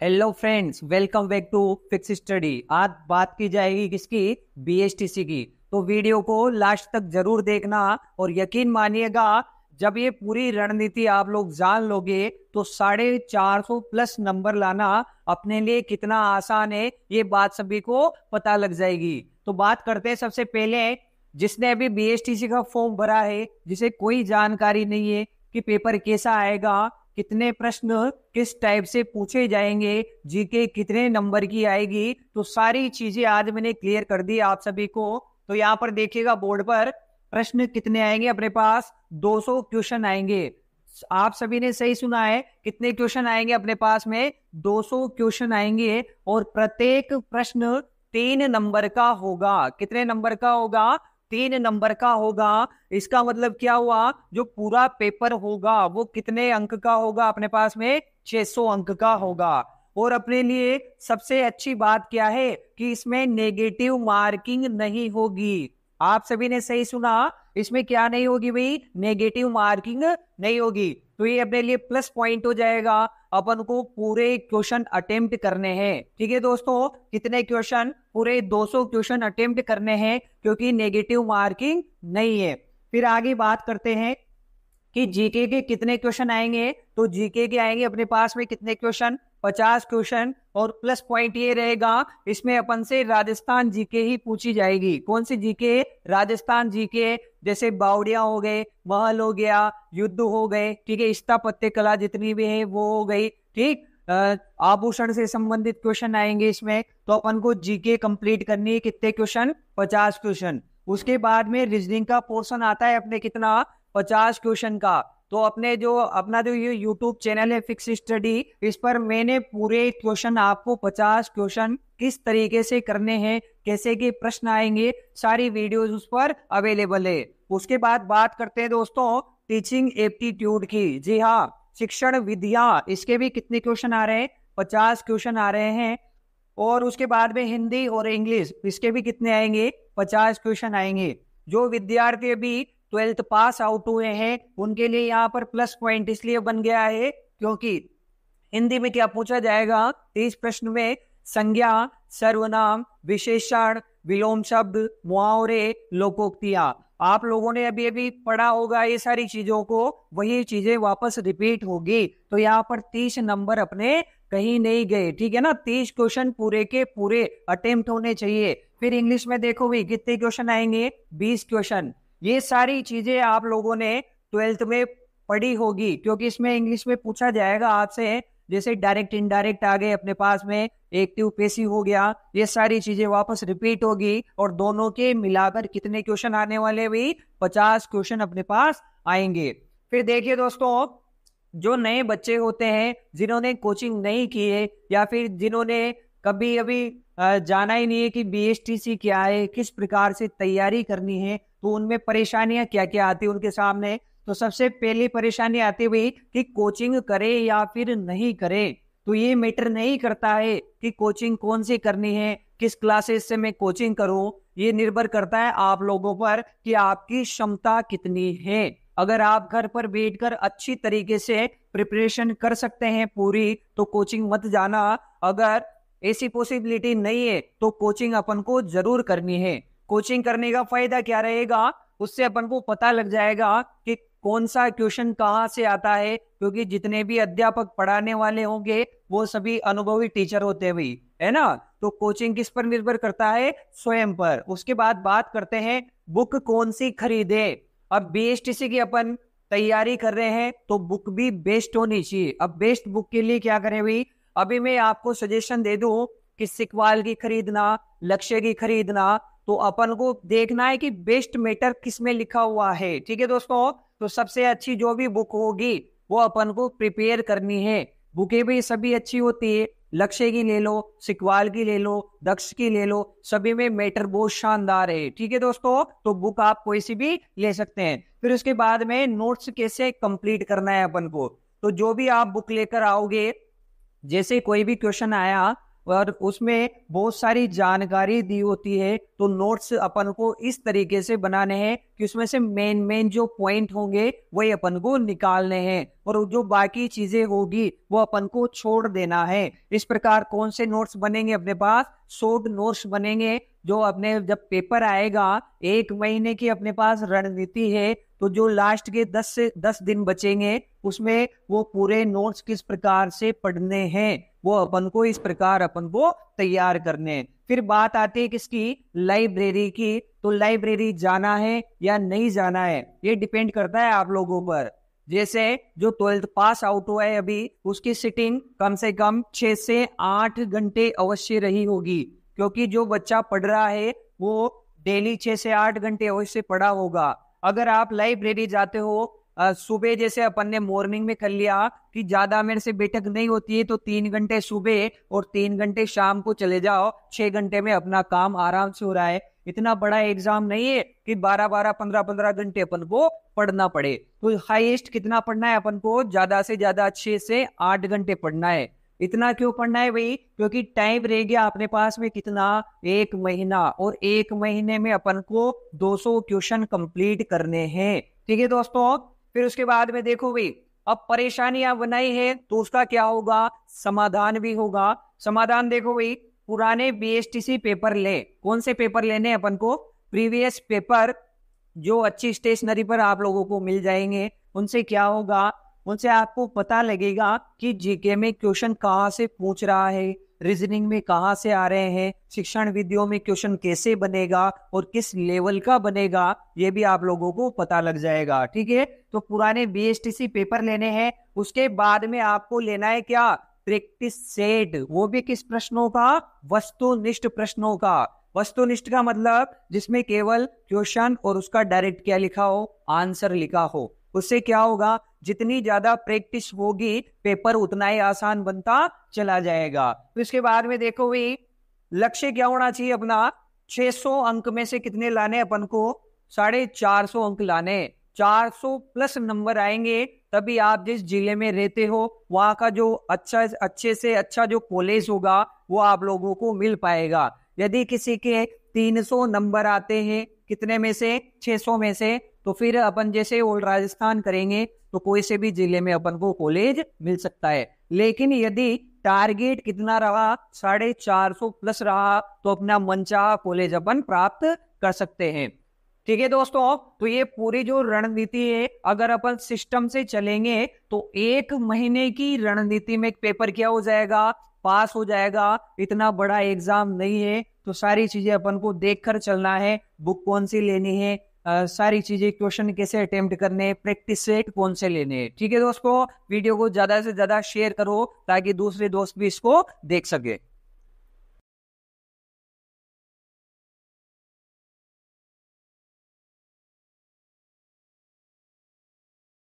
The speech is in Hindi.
hello friends welcome back to fix study आज बात की जाएगी किसकी बीएसटीसी की तो वीडियो को लास्ट तक जरूर देखना और यकीन मानिएगा जब ये पूरी रणनीति आप लोग जान लोगे तो साढ़े चार सौ प्लस नंबर लाना अपने लिए कितना आसान है ये बात सभी को पता लग जाएगी तो बात करते हैं सबसे पहले जिसने अभी बीएसटीसी का फॉर्म भरा है जिसे कोई जानकारी नहीं है कि पेपर कैसा आएगा कितने प्रश्न किस टाइप से पूछे जाएंगे जीके कितने नंबर की आएगी तो सारी चीजें आज मैंने क्लियर कर दी आप सभी को तो यहाँ पर देखिएगा बोर्ड पर प्रश्न कितने आएंगे अपने पास 200 क्वेश्चन आएंगे आप सभी ने सही सुना है कितने क्वेश्चन आएंगे अपने पास में 200 क्वेश्चन आएंगे और प्रत्येक प्रश्न तीन नंबर का होगा कितने नंबर का होगा तीन नंबर का होगा इसका मतलब क्या हुआ जो पूरा पेपर होगा वो कितने अंक का होगा अपने पास में 600 अंक का होगा और अपने लिए सबसे अच्छी बात क्या है कि इसमें नेगेटिव मार्किंग नहीं होगी आप सभी ने सही सुना इसमें क्या नहीं होगी भाई नेगेटिव मार्किंग नहीं होगी तो ये अपने लिए प्लस पॉइंट हो जाएगा अपन को पूरे क्वेश्चन अटेम्प्ट करने हैं ठीक है दोस्तों कितने क्वेश्चन पूरे 200 क्वेश्चन अटेम्प्ट करने हैं क्योंकि नेगेटिव मार्किंग नहीं है फिर आगे बात करते हैं कि जीके के कितने क्वेश्चन आएंगे तो जीके के आएंगे अपने पास में कितने क्वेश्चन पचास क्वेश्चन और प्लस पॉइंट ये रहेगा इसमें अपन से राजस्थान जीके ही पूछी जाएगी कौन सी जीके राजस्थान जीके जैसे बावड़िया हो गए महल हो गया युद्ध हो गए ठीक है स्थापत्य कला जितनी भी है वो हो गई ठीक आभूषण से संबंधित क्वेश्चन आएंगे इसमें तो अपन को जीके कंप्लीट करनी है कितने क्वेश्चन पचास क्वेश्चन उसके बाद में रीजनिंग का पोर्शन आता है अपने कितना पचास क्वेश्चन का तो अपने जो अपना जो ये यूट्यूब चैनल है फिक्स स्टडी इस पर मैंने पूरे क्वेश्चन आपको पचास क्वेश्चन किस तरीके से करने हैं कैसे के प्रश्न आएंगे सारी वीडियोस उस पर अवेलेबल है उसके बाद बात करते हैं दोस्तों टीचिंग एप्टीट्यूड की जी हाँ शिक्षण विद्या इसके भी कितने क्वेश्चन आ रहे हैं पचास क्वेश्चन आ रहे हैं और उसके बाद में हिंदी और इंग्लिश इसके भी कितने आएंगे पचास क्वेश्चन आएंगे जो विद्यार्थी अभी ट्वेल्थ पास आउट हुए हैं उनके लिए यहाँ पर प्लस पॉइंट इसलिए बन गया है क्योंकि हिंदी में क्या पूछा जाएगा इस प्रश्न में संज्ञा सर्वनाम विशेषण विलोम शब्द मुआवरे लोकोक्तियां आप लोगों ने अभी अभी पढ़ा होगा ये सारी चीजों को वही चीजें वापस रिपीट होगी तो यहाँ पर तीस नंबर अपने कहीं नहीं गए ठीक है ना तीस क्वेश्चन पूरे के पूरे अटेम्प्ट होने चाहिए फिर इंग्लिश में देखो भी कितने क्वेश्चन आएंगे बीस क्वेश्चन ये सारी चीजें आप लोगों ने ट्वेल्थ में पढ़ी होगी क्योंकि इसमें इंग्लिश में पूछा जाएगा आपसे जैसे डायरेक्ट इनडायरेक्ट आ गए अपने पास में एक्टिव पेसिव हो गया ये सारी चीजें वापस रिपीट होगी और दोनों के मिलाकर कितने क्वेश्चन आने वाले भी पचास क्वेश्चन अपने पास आएंगे फिर देखिए दोस्तों जो नए बच्चे होते हैं जिन्होंने कोचिंग नहीं की है या फिर जिन्होंने कभी अभी जाना ही नहीं है कि बी क्या है किस प्रकार से तैयारी करनी है तो उनमें परेशानियां क्या क्या आती उनके सामने तो सबसे पहली परेशानी आती हुई कि कोचिंग करे या फिर नहीं करे तो ये मैटर नहीं करता है कि कोचिंग कौन सी करनी है किस क्लासेस से मैं कोचिंग करूं ये निर्भर करता है आप लोगों पर कि आपकी क्षमता कितनी है अगर आप घर पर बैठकर अच्छी तरीके से प्रिपरेशन कर सकते हैं पूरी तो कोचिंग मत जाना अगर ऐसी पॉसिबिलिटी नहीं है तो कोचिंग अपन को जरूर करनी है कोचिंग करने का फायदा क्या रहेगा उससे अपन को पता लग जाएगा कि कौन सा क्वेश्चन कहाँ से आता है क्योंकि जितने भी अध्यापक पढ़ाने वाले होंगे वो सभी अनुभवी टीचर होते हुए है ना तो कोचिंग किस पर निर्भर करता है स्वयं पर उसके बाद बात करते हैं बुक कौन सी खरीदे अब बीएसटीसी की अपन तैयारी कर रहे हैं तो बुक भी बेस्ट होनी चाहिए अब बेस्ट बुक के लिए क्या करें भाई अभी मैं आपको सजेशन दे दू कि सिकवाल की खरीदना लक्ष्य की खरीदना तो अपन को देखना है कि बेस्ट मेटर किस में लिखा हुआ है ठीक है दोस्तों तो सबसे अच्छी जो भी बुक होगी वो अपन को प्रिपेयर करनी है बुकें भी सभी अच्छी होती है लक्ष्य की ले लो सिकवाल की ले लो दक्ष की ले लो सभी में मैटर बहुत शानदार है ठीक है दोस्तों तो बुक आप कोई सी भी ले सकते हैं फिर उसके बाद में नोट्स कैसे कंप्लीट करना है अपन को तो जो भी आप बुक लेकर आओगे जैसे कोई भी क्वेश्चन आया और उसमें बहुत सारी जानकारी दी होती है तो नोट्स अपन को इस तरीके से बनाने हैं कि उसमें से मेन मेन जो पॉइंट होंगे वही अपन को निकालने हैं और जो बाकी चीजें होगी वो अपन को छोड़ देना है इस प्रकार कौन से नोट्स बनेंगे अपने पास शोर्ट नोट्स बनेंगे जो अपने जब पेपर आएगा एक महीने की अपने पास रणनीति है तो जो लास्ट के दस से दस दिन बचेंगे उसमें वो पूरे नोट्स किस प्रकार से पढ़ने हैं वो अपन को इस प्रकार अपन को तैयार करने फिर बात आती है किसकी लाइब्रेरी की तो लाइब्रेरी जाना है या नहीं जाना है ये डिपेंड करता है आप लोगों पर जैसे जो ट्वेल्थ पास आउट हुआ है अभी उसकी सिटिंग कम से कम छह से आठ घंटे अवश्य रही होगी क्योंकि जो बच्चा पढ़ रहा है वो डेली छह से आठ घंटे अवश्य पढ़ा होगा अगर आप लाइब्रेरी जाते हो सुबह जैसे अपन ने मॉर्निंग में कर लिया कि ज्यादा मेरे से बैठक नहीं होती है तो तीन घंटे सुबह और तीन घंटे शाम को चले जाओ छह घंटे में अपना काम आराम से हो रहा है इतना बड़ा एग्जाम नहीं है कि बारह बारह पंद्रह पंद्रह घंटे अपन को पढ़ना पड़े तो हाईएस्ट कितना पढ़ना है अपन को ज्यादा से ज्यादा छह से आठ घंटे पढ़ना है इतना क्यों पढ़ना है भाई क्योंकि टाइम रह गया अपने पास में कितना एक महीना और एक महीने में अपन को 200 क्वेश्चन कंप्लीट करने हैं ठीक है दोस्तों फिर उसके बाद में देखो भाई अब परेशानियां बनाई है तो उसका क्या होगा समाधान भी होगा समाधान देखो भाई पुराने बी पेपर ले कौन से पेपर लेने अपन को प्रीवियस पेपर जो अच्छी स्टेशनरी पर आप लोगों को मिल जाएंगे उनसे क्या होगा उनसे आपको पता लगेगा कि जीके में क्वेश्चन कहाँ से पूछ रहा है रीजनिंग में कहा से आ रहे हैं शिक्षण विधियों में क्वेश्चन कैसे बनेगा और किस लेवल का बनेगा ये भी आप लोगों को पता लग जाएगा ठीक है तो पुराने बी पेपर लेने हैं उसके बाद में आपको लेना है क्या प्रैक्टिस सेट वो भी किस प्रश्नों का वस्तुनिष्ठ प्रश्नों का वस्तुनिष्ठ का मतलब जिसमें केवल क्वेश्चन और उसका डायरेक्ट क्या लिखा हो आंसर लिखा हो उससे क्या होगा जितनी ज्यादा प्रैक्टिस होगी पेपर उतना ही आसान बनता चला जाएगा तो इसके बाद में देखो भाई लक्ष्य क्या होना चाहिए अपना 600 अंक में से कितने लाने अपन को साढ़े चार सौ अंक लाने 400 प्लस नंबर आएंगे तभी आप जिस जिले में रहते हो वहां का जो अच्छा अच्छे से अच्छा जो कॉलेज होगा वो आप लोगों को मिल पाएगा यदि किसी के 300 नंबर आते हैं कितने में से 600 में से तो फिर अपन जैसे ओल्ड राजस्थान करेंगे तो कोई से भी जिले में अपन को कॉलेज मिल सकता है लेकिन यदि टारगेट कितना रहा साढ़े चार सौ प्लस रहा तो अपना मनचाहा कॉलेज अपन प्राप्त कर सकते हैं ठीक है दोस्तों तो ये पूरी जो रणनीति है अगर अपन सिस्टम से चलेंगे तो एक महीने की रणनीति में पेपर क्या हो जाएगा पास हो जाएगा इतना बड़ा एग्जाम नहीं है तो सारी चीजें अपन को देखकर चलना है बुक कौन सी लेनी है आ, सारी चीजें क्वेश्चन कैसे अटेम्प्ट करने प्रैक्टिस सेट कौन से लेने हैं ठीक है दोस्तों वीडियो को ज्यादा से ज्यादा शेयर करो ताकि दूसरे दोस्त भी इसको देख सके